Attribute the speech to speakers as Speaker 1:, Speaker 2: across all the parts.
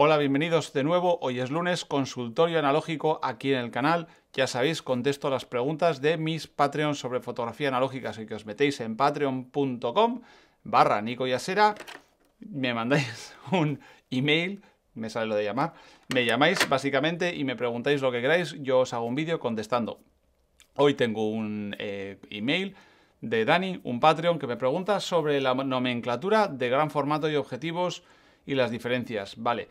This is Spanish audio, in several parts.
Speaker 1: Hola, bienvenidos de nuevo. Hoy es lunes, consultorio analógico aquí en el canal. Ya sabéis, contesto las preguntas de mis Patreons sobre fotografía analógica, así que os metéis en patreon.com barra Nico me mandáis un email, me sale lo de llamar, me llamáis básicamente y me preguntáis lo que queráis, yo os hago un vídeo contestando. Hoy tengo un eh, email de Dani, un Patreon, que me pregunta sobre la nomenclatura de gran formato y objetivos y las diferencias, vale.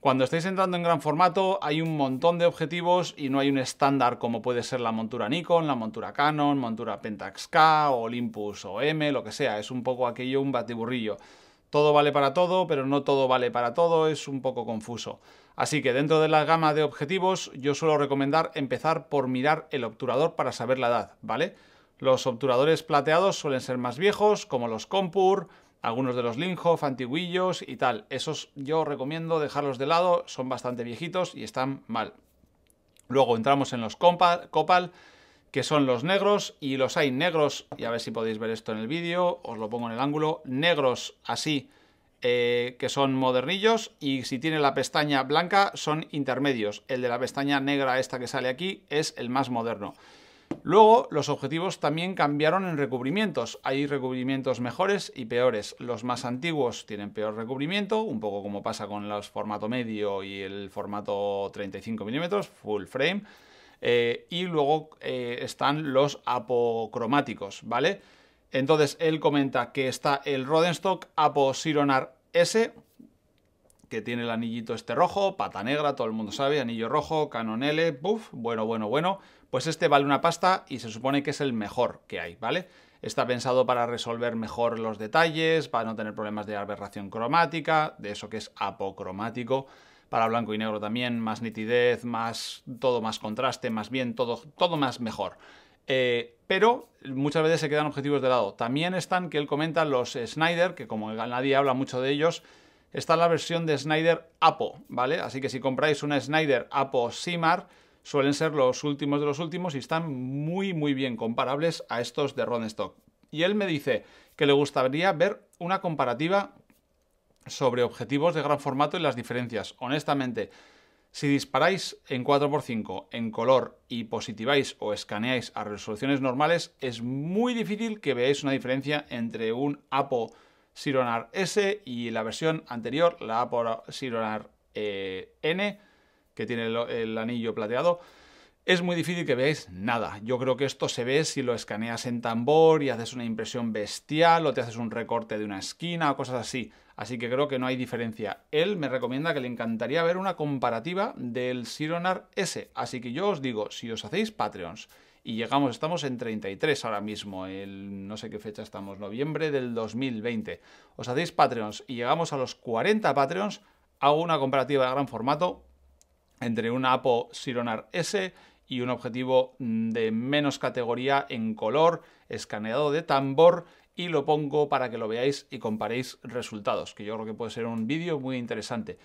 Speaker 1: Cuando estáis entrando en gran formato hay un montón de objetivos y no hay un estándar como puede ser la montura Nikon, la montura Canon, montura Pentax K, Olympus o M, lo que sea. Es un poco aquello un batiburrillo. Todo vale para todo, pero no todo vale para todo, es un poco confuso. Así que dentro de la gama de objetivos yo suelo recomendar empezar por mirar el obturador para saber la edad, ¿vale? Los obturadores plateados suelen ser más viejos, como los Compur, algunos de los Linhof, antiguillos y tal. Esos yo recomiendo dejarlos de lado, son bastante viejitos y están mal. Luego entramos en los Copal, que son los negros, y los hay negros, y a ver si podéis ver esto en el vídeo, os lo pongo en el ángulo, negros así, eh, que son modernillos, y si tiene la pestaña blanca son intermedios. El de la pestaña negra esta que sale aquí es el más moderno. Luego, los objetivos también cambiaron en recubrimientos. Hay recubrimientos mejores y peores. Los más antiguos tienen peor recubrimiento, un poco como pasa con los formato medio y el formato 35 mm, full frame. Eh, y luego eh, están los apocromáticos, ¿vale? Entonces él comenta que está el Rodenstock Apo Sironar S, que tiene el anillito este rojo, pata negra, todo el mundo sabe, anillo rojo, canon L, bueno bueno, bueno, bueno. Pues este vale una pasta y se supone que es el mejor que hay, ¿vale? Está pensado para resolver mejor los detalles, para no tener problemas de aberración cromática, de eso que es apocromático, para blanco y negro también, más nitidez, más todo más contraste, más bien, todo, todo más mejor. Eh, pero muchas veces se quedan objetivos de lado. También están, que él comenta, los Snyder, que como nadie habla mucho de ellos, está la versión de Snyder Apo, ¿vale? Así que si compráis una Snyder Apo Simar, suelen ser los últimos de los últimos y están muy muy bien comparables a estos de Ron Stock. Y él me dice que le gustaría ver una comparativa sobre objetivos de gran formato y las diferencias. Honestamente, si disparáis en 4x5 en color y positiváis o escaneáis a resoluciones normales, es muy difícil que veáis una diferencia entre un Apo Sironar S y la versión anterior, la Apo Sironar eh, N, que tiene el, anillo plateado, es muy difícil que veáis nada. Yo creo que esto se ve si lo escaneas en tambor y haces una impresión bestial o te haces un recorte de una esquina o cosas así. Así que creo que no hay diferencia. Él me recomienda que le encantaría ver una comparativa del Sironar S. Así que yo os digo, si os hacéis Patreons y llegamos, estamos en 33 ahora mismo, el no sé qué fecha estamos, noviembre del 2020. Os hacéis Patreons y llegamos a los 40 Patreons, hago una comparativa de gran formato entre un APO Sironar S y un objetivo mm, de menos categoría en color, escaneado de tambor y lo pongo para que lo veáis y comparéis resultados, que yo creo que puede ser un vídeo muy interesante.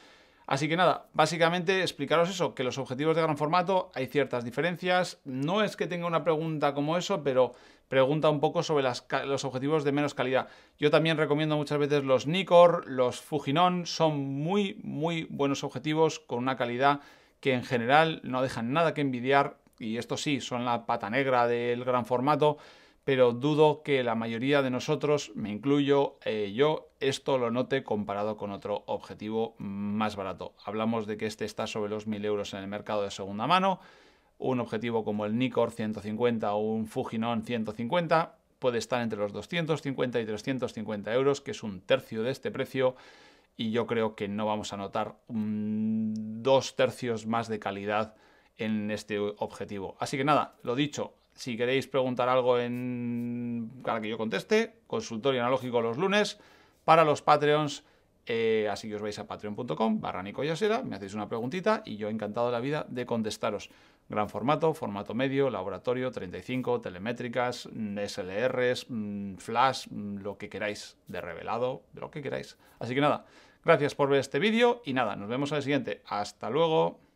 Speaker 1: Así que nada, básicamente explicaros eso, que los objetivos de gran formato hay ciertas diferencias. No es que tenga una pregunta como eso, pero pregunta un poco sobre los objetivos de menos calidad. Yo también recomiendo muchas veces los Nikkor, los Fujinon, son muy, muy buenos objetivos con una calidad que en general no dejan nada que envidiar, y esto sí, son la pata negra del gran formato, pero dudo que la mayoría de nosotros, me incluyo eh, yo, esto lo note comparado con otro objetivo más barato. Hablamos de que este está sobre los 1.000 euros en el mercado de segunda mano, un objetivo como el Nikkor 150 o un Fujinon 150 puede estar entre los 250 y 350 euros, que es un tercio de este precio, y yo creo que no vamos a notar dos tercios más de calidad en este objetivo. Así que nada, lo dicho, si queréis preguntar algo en... para que yo conteste, consultorio analógico los lunes para los Patreons. Eh, así que os vais a patreon.com barra yasera me hacéis una preguntita y yo encantado la vida de contestaros gran formato, formato medio, laboratorio, 35, telemétricas, mm, SLRs, mm, flash, mm, lo que queráis, de revelado, de lo que queráis. Así que nada, gracias por ver este vídeo y nada, nos vemos en el siguiente. Hasta luego.